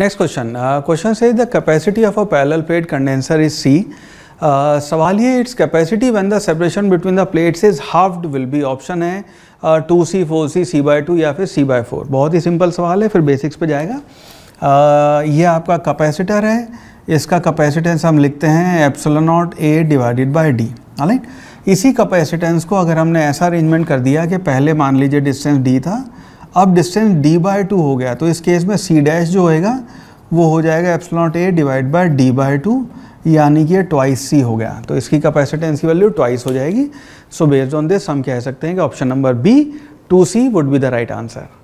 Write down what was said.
next question question से the capacity of a parallel plate condenser is C सवाल ये its capacity when the separation between the plates is halved will be option है two C four C C by two या फिर सी by four बहुत ही simple सवाल है फिर basics पे जाएगा uh, ये आपका कैपेसिटर है इसका कैपेसिटेंस हम लिखते हैं epsilon naught naught A divided by D right इसी कैपेसिटेंस को अगर हमने ऐसा अरेंजमेंट कर दिया कि पहले मान लीजिए डिस्टेंस डी था अब डिस्टेंस डी बाय टू हो गया तो इस केस में सी डैश जो होएगा वो हो जाएगा epsilon naught A divide by D by two यानी कि ये ट्वाइस सी हो गया तो इसकी कैपेसिटेंस की वैल्यू ट्वाइस हो जाएगी सो बेस्ड ऑन दिस हम कह सकते हैं कि option number B two C would be the right answer